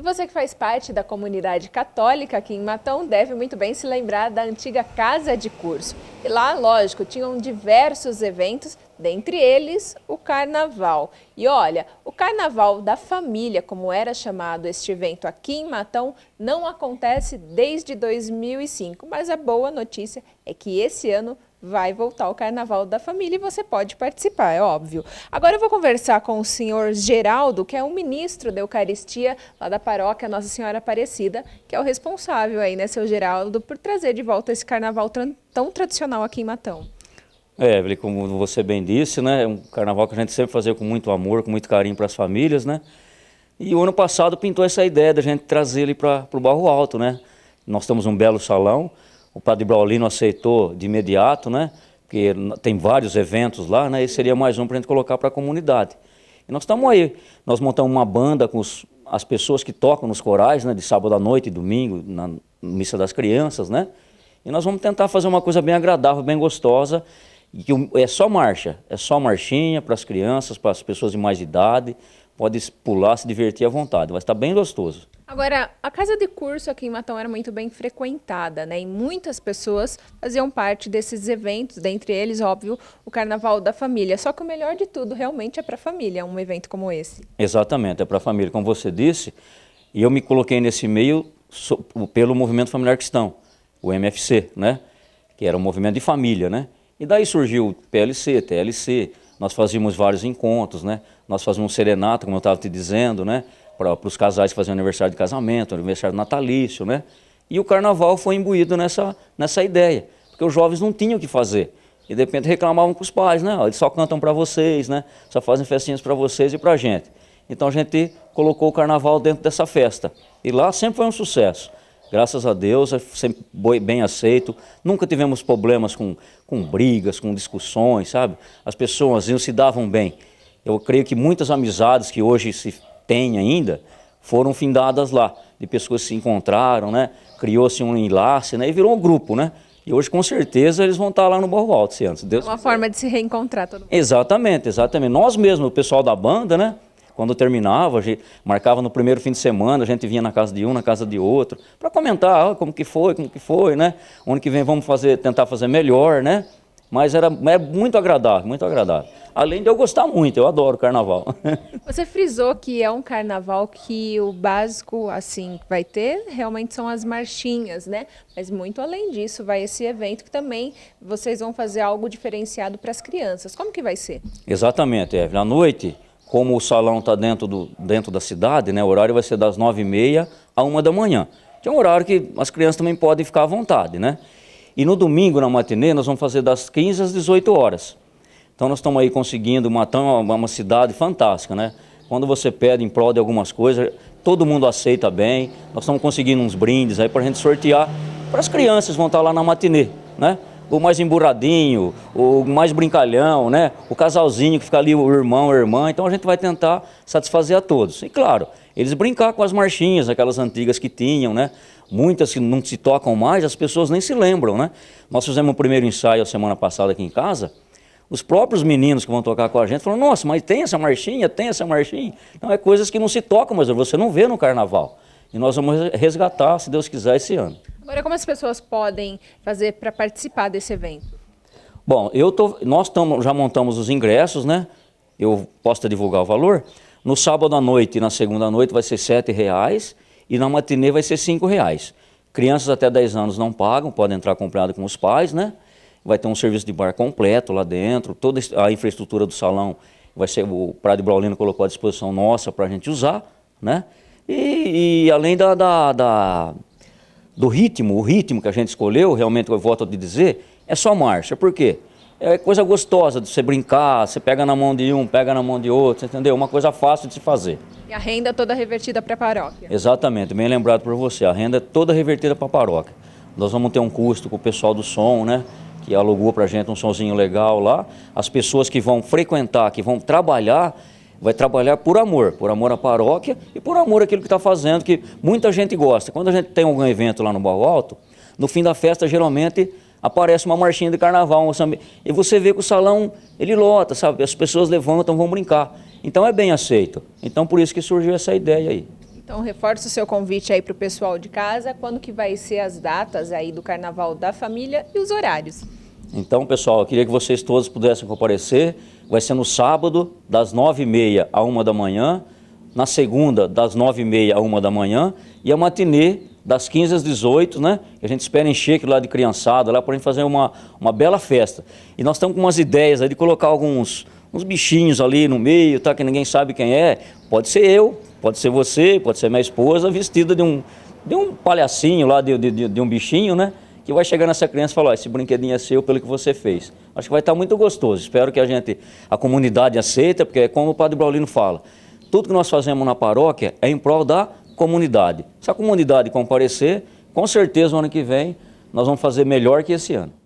E você que faz parte da comunidade católica aqui em Matão deve muito bem se lembrar da antiga casa de curso. E lá, lógico, tinham diversos eventos, dentre eles o carnaval. E olha, o carnaval da família, como era chamado este evento aqui em Matão, não acontece desde 2005, mas a boa notícia é que esse ano vai voltar o Carnaval da Família e você pode participar, é óbvio. Agora eu vou conversar com o senhor Geraldo, que é o ministro da Eucaristia lá da paróquia Nossa Senhora Aparecida, que é o responsável aí, né, seu Geraldo, por trazer de volta esse Carnaval tão tradicional aqui em Matão. É, Evelyn, como você bem disse, né, é um Carnaval que a gente sempre fazia com muito amor, com muito carinho para as famílias, né, e o ano passado pintou essa ideia da gente trazer ele para o Barro Alto, né, nós temos um belo salão, o padre Braulino aceitou de imediato, né? Porque tem vários eventos lá, né? E seria mais um para a gente colocar para a comunidade. E nós estamos aí, nós montamos uma banda com os, as pessoas que tocam nos corais, né? De sábado à noite e domingo, na missa das crianças, né? E nós vamos tentar fazer uma coisa bem agradável, bem gostosa, e que é só marcha, é só marchinha para as crianças, para as pessoas de mais idade, pode pular, se divertir à vontade, vai estar bem gostoso. Agora, a casa de curso aqui em Matão era muito bem frequentada, né? E muitas pessoas faziam parte desses eventos, dentre eles, óbvio, o Carnaval da Família. Só que o melhor de tudo realmente é para a família, um evento como esse. Exatamente, é para a família, como você disse. E eu me coloquei nesse meio pelo Movimento Familiar Cristão, o MFC, né? Que era um movimento de família, né? E daí surgiu o PLC, TLC, nós fazíamos vários encontros, né? Nós fazíamos um serenata, como eu estava te dizendo, né? para os casais que faziam aniversário de casamento, aniversário natalício, né? E o carnaval foi imbuído nessa, nessa ideia, porque os jovens não tinham o que fazer. E de repente reclamavam com os pais, né? Eles só cantam para vocês, né? Só fazem festinhas para vocês e para a gente. Então a gente colocou o carnaval dentro dessa festa. E lá sempre foi um sucesso. Graças a Deus, é sempre bem aceito. Nunca tivemos problemas com, com brigas, com discussões, sabe? As pessoas iam, se davam bem. Eu creio que muitas amizades que hoje se tem ainda, foram findadas lá, de pessoas que se encontraram, né? Criou-se um enlace, né? E virou um grupo, né? E hoje, com certeza, eles vão estar tá lá no Borro Alto, se antes. Deus uma forma de se reencontrar todo mundo. Exatamente, exatamente. Nós mesmos, o pessoal da banda, né? Quando terminava, a gente marcava no primeiro fim de semana, a gente vinha na casa de um, na casa de outro, para comentar ah, como que foi, como que foi, né? Ano que vem vamos fazer, tentar fazer melhor, né? Mas era, era é muito agradável, muito agradável. Além de eu gostar muito, eu adoro carnaval. Você frisou que é um carnaval que o básico, assim, vai ter realmente são as marchinhas, né? Mas muito além disso, vai esse evento que também vocês vão fazer algo diferenciado para as crianças. Como que vai ser? Exatamente, Evelyn. À noite, como o salão está dentro, do, dentro da cidade, né? O horário vai ser das nove e meia a uma da manhã. Que é um horário que as crianças também podem ficar à vontade, né? E no domingo, na matinê, nós vamos fazer das 15 às 18 horas. Então nós estamos aí conseguindo matar uma, uma cidade fantástica, né? Quando você pede em prol de algumas coisas, todo mundo aceita bem. Nós estamos conseguindo uns brindes aí para a gente sortear para as crianças vão estar lá na matinê, né? o mais emburradinho, o mais brincalhão, né? O casalzinho que fica ali, o irmão, a irmã. Então a gente vai tentar satisfazer a todos. E claro, eles brincar com as marchinhas, aquelas antigas que tinham, né? Muitas que não se tocam mais, as pessoas nem se lembram, né? Nós fizemos o primeiro ensaio a semana passada aqui em casa. Os próprios meninos que vão tocar com a gente falam: Nossa, mas tem essa marchinha, tem essa marchinha. Então é coisas que não se tocam, mas você não vê no carnaval. E nós vamos resgatar, se Deus quiser, esse ano. Agora, como as pessoas podem fazer para participar desse evento? Bom, eu tô, nós tamo, já montamos os ingressos, né? Eu posso divulgar o valor. No sábado à noite e na segunda à noite vai ser R$ reais e na matinê vai ser R$ reais. Crianças até 10 anos não pagam, podem entrar acompanhado com os pais, né? Vai ter um serviço de bar completo lá dentro, toda a infraestrutura do salão vai ser o Prado Braulino colocou à disposição nossa para a gente usar, né? E, e além da, da, da do ritmo, o ritmo que a gente escolheu, realmente eu volto a dizer, é só marcha. Por quê? É coisa gostosa de você brincar, você pega na mão de um, pega na mão de outro, entendeu? Uma coisa fácil de se fazer. E a renda é toda revertida para a paróquia. Exatamente, bem lembrado por você, a renda é toda revertida para a paróquia. Nós vamos ter um custo com o pessoal do som, né? Que alugou para a gente um sonzinho legal lá. As pessoas que vão frequentar, que vão trabalhar, vai trabalhar por amor, por amor à paróquia e por amor àquilo que está fazendo, que muita gente gosta. Quando a gente tem algum evento lá no Barro Alto, no fim da festa geralmente aparece uma marchinha de carnaval, um samba, e você vê que o salão ele lota, sabe? As pessoas levantam, vão brincar. Então é bem aceito. Então por isso que surgiu essa ideia aí. Então reforça o seu convite aí para o pessoal de casa, quando que vai ser as datas aí do Carnaval da Família e os horários. Então, pessoal, eu queria que vocês todos pudessem comparecer. Vai ser no sábado, das 9h30 à 1 da manhã, na segunda, das 9h30 à 1 da manhã, e a matinê, das 15 às 18, né? A gente espera encher aquilo lá de criançada, lá para a gente fazer uma, uma bela festa. E nós estamos com umas ideias aí de colocar alguns uns bichinhos ali no meio, tá? Que ninguém sabe quem é. Pode ser eu, pode ser você, pode ser minha esposa, vestida de um, de um palhacinho lá, de, de, de um bichinho, né? que vai chegar nessa criança e falar, esse brinquedinho é seu pelo que você fez. Acho que vai estar muito gostoso. Espero que a gente, a comunidade aceita, porque é como o padre Braulino fala, tudo que nós fazemos na paróquia é em prol da comunidade. Se a comunidade comparecer, com certeza no ano que vem nós vamos fazer melhor que esse ano.